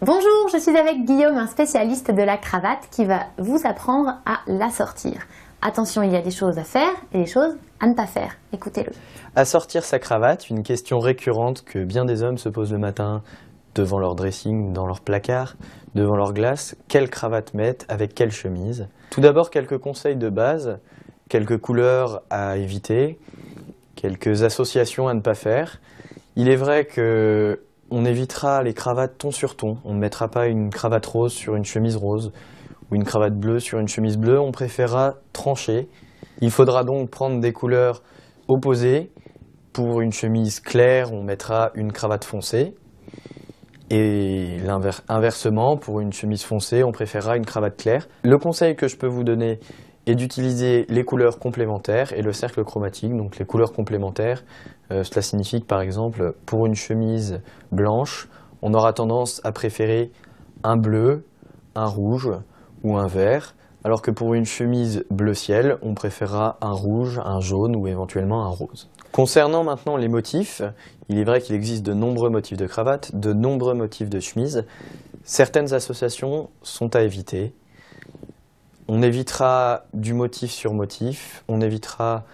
Bonjour, je suis avec Guillaume, un spécialiste de la cravate qui va vous apprendre à la sortir. Attention, il y a des choses à faire et des choses à ne pas faire. Écoutez-le. À sortir sa cravate, une question récurrente que bien des hommes se posent le matin devant leur dressing, dans leur placard, devant leur glace, quelle cravate mettre, avec quelle chemise. Tout d'abord, quelques conseils de base, quelques couleurs à éviter, quelques associations à ne pas faire. Il est vrai que on évitera les cravates ton sur ton. On ne mettra pas une cravate rose sur une chemise rose ou une cravate bleue sur une chemise bleue. On préférera trancher. Il faudra donc prendre des couleurs opposées. Pour une chemise claire, on mettra une cravate foncée. Et inversement, pour une chemise foncée, on préférera une cravate claire. Le conseil que je peux vous donner, et d'utiliser les couleurs complémentaires et le cercle chromatique. Donc les couleurs complémentaires, euh, cela signifie que par exemple pour une chemise blanche, on aura tendance à préférer un bleu, un rouge ou un vert, alors que pour une chemise bleu ciel, on préférera un rouge, un jaune ou éventuellement un rose. Concernant maintenant les motifs, il est vrai qu'il existe de nombreux motifs de cravate, de nombreux motifs de chemise. Certaines associations sont à éviter, on évitera du motif sur motif, on évitera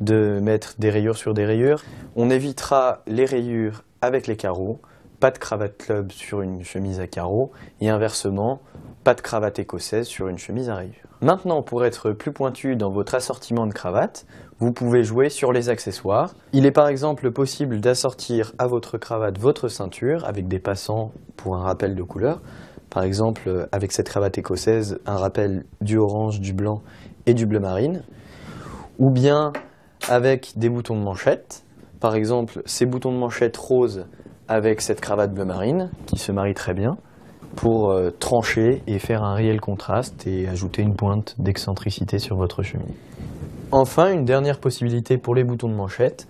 de mettre des rayures sur des rayures, on évitera les rayures avec les carreaux, pas de cravate club sur une chemise à carreaux, et inversement, pas de cravate écossaise sur une chemise à rayures. Maintenant, pour être plus pointu dans votre assortiment de cravates, vous pouvez jouer sur les accessoires. Il est par exemple possible d'assortir à votre cravate votre ceinture avec des passants pour un rappel de couleur, par exemple, euh, avec cette cravate écossaise, un rappel du orange, du blanc et du bleu marine. Ou bien avec des boutons de manchette. Par exemple, ces boutons de manchette roses avec cette cravate bleu marine, qui se marie très bien, pour euh, trancher et faire un réel contraste et ajouter une pointe d'excentricité sur votre chemise. Enfin, une dernière possibilité pour les boutons de manchette,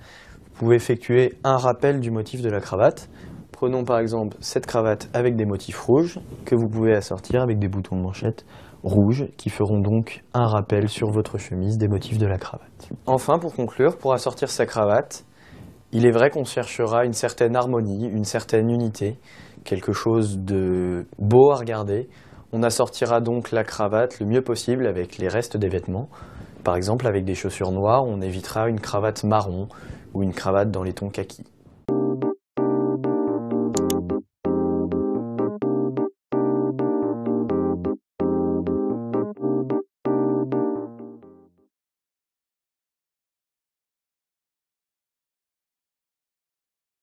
vous pouvez effectuer un rappel du motif de la cravate Prenons par exemple cette cravate avec des motifs rouges que vous pouvez assortir avec des boutons de manchette rouges qui feront donc un rappel sur votre chemise des motifs de la cravate. Enfin, pour conclure, pour assortir sa cravate, il est vrai qu'on cherchera une certaine harmonie, une certaine unité, quelque chose de beau à regarder. On assortira donc la cravate le mieux possible avec les restes des vêtements. Par exemple, avec des chaussures noires, on évitera une cravate marron ou une cravate dans les tons kaki.